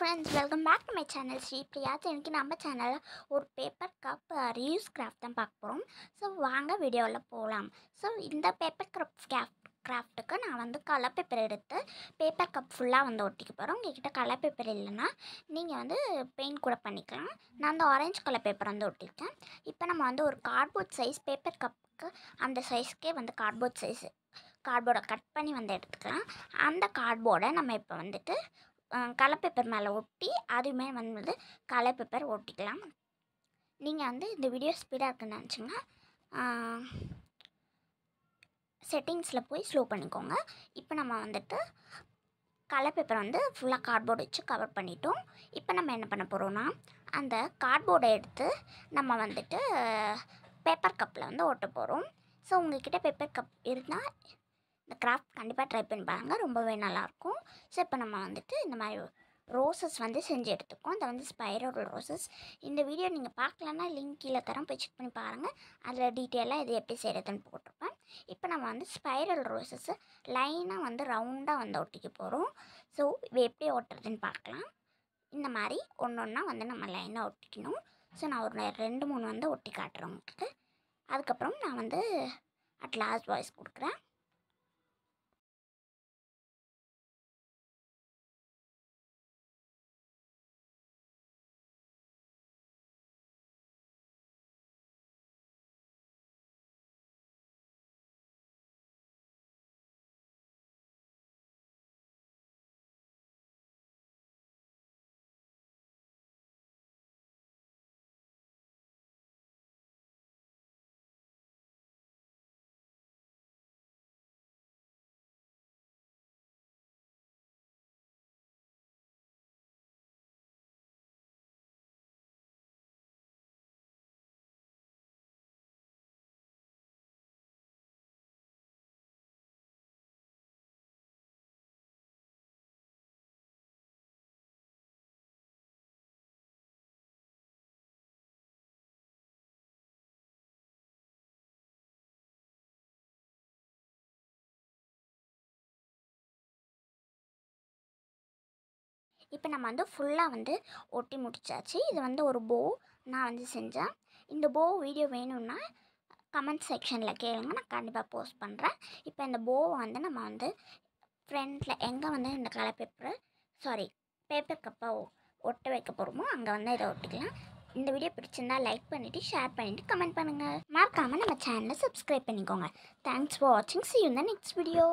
friends welcome back to my channel Sri இன்றைக்கி நம்ம சேனலில் ஒரு பேப்பர் கப் ரீயூஸ் கிராஃப்ட் தான் பார்க்க போகிறோம் ஸோ வாங்க வீடியோவில் போகலாம் ஸோ இந்த பேப்பர் கப் கிராஃப்ட் கிராஃப்ட்டுக்கு நான் வந்து கலர் பேப்பர் எடுத்து பேப்பர் கப் ஃபுல்லாக வந்து ஒட்டிக்க போகிறோம் உங்கள்கிட்ட கலர் பேப்பர் இல்லைன்னா நீங்கள் வந்து பெயிண்ட் கூட பண்ணிக்கலாம் நான் அந்த ஆரஞ்சு கலர் பேப்பர் வந்து ஒட்டியிருக்கேன் இப்போ நம்ம வந்து ஒரு கார்ட்போர்ட் சைஸ் பேப்பர் கப்புக்கு அந்த சைஸ்க்கே வந்து கார்ட்போர்ட் சைஸ் கார்ட்போர்டை கட் பண்ணி வந்து எடுத்துக்கலாம் அந்த கார்ட்போர்டை நம்ம இப்போ வந்துட்டு பேப்பர் மேலே ஒட்டி அதுவுமே வந்து பேப்பர் ஒட்டிக்கலாம் நீங்கள் வந்து இந்த வீடியோ ஸ்பீடாக இருக்குன்னு நினச்சிங்கன்னா செட்டிங்ஸில் போய் ஸ்லோ பண்ணிக்கோங்க இப்போ நம்ம வந்துட்டு கலர் பேப்பர் வந்து ஃபுல்லாக கார்ட்போர்டு வச்சு கவர் பண்ணிட்டோம் இப்போ நம்ம என்ன பண்ண போகிறோம்னா அந்த கார்ட்போர்டை எடுத்து நம்ம வந்துட்டு பேப்பர் கப்பில் வந்து ஒட்ட போகிறோம் ஸோ கிட்டே பேப்பர் கப் இருந்தால் இந்த கிராஃப்ட் கண்டிப்பாக ட்ரை பண்ணி பாருங்கள் ரொம்பவே நல்லாயிருக்கும் ஸோ இப்போ நம்ம வந்துட்டு இந்த மாதிரி ரோசஸ் வந்து செஞ்சு எடுத்துக்கோம் அதை வந்து ஸ்பைரல் ரோசஸ் இந்த வீடியோ நீங்கள் பார்க்கலன்னா லிங்க் கீழே தரம் போய் செக் பண்ணி பாருங்கள் அதில் டீட்டெயிலாக இது எப்படி செய்கிறதுன்னு போட்டிருப்பேன் இப்போ நம்ம வந்து ஸ்பைரல் ரோசஸ்ஸை லைனாக வந்து ரவுண்டாக வந்து ஒட்டிக்க போகிறோம் ஸோ இது எப்படி ஒட்டுறதுன்னு பார்க்கலாம் இந்த மாதிரி ஒன்று ஒன்றா வந்து நம்ம லைனாக ஒட்டிக்கணும் ஸோ நான் ஒரு ரெண்டு மூணு வந்து ஒட்டி காட்டுறேன் உங்களுக்கு அதுக்கப்புறம் நான் வந்து அட் லாஸ்ட் வாய்ஸ் கொடுக்குறேன் இப்போ நம்ம வந்து ஃபுல்லாக வந்து ஒட்டி முடிச்சாச்சு இது வந்து ஒரு போ நான் வந்து செஞ்சேன் இந்த போ வீடியோ வேணும்னா கமெண்ட் செக்ஷனில் கேளுங்க நான் கண்டிப்பாக போஸ்ட் பண்ணுறேன் இப்போ இந்த போவை வந்து நம்ம வந்து ஃப்ரெண்டில் எங்கே வந்து இந்த கலர் பேப்பரு சாரி பேப்பர் கப்பை ஒட்ட வைக்க போகிறோமோ அங்கே வந்து இதை ஒட்டிக்கலாம் இந்த வீடியோ பிடிச்சிருந்தா லைக் பண்ணிவிட்டு ஷேர் பண்ணிவிட்டு கமெண்ட் பண்ணுங்கள் மறக்காமல் நம்ம சேனலை சப்ஸ்கிரைப் பண்ணிக்கோங்க தேங்க்ஸ் ஃபார் வாட்சிங் சி இந்த நெக்ஸ்ட் வீடியோ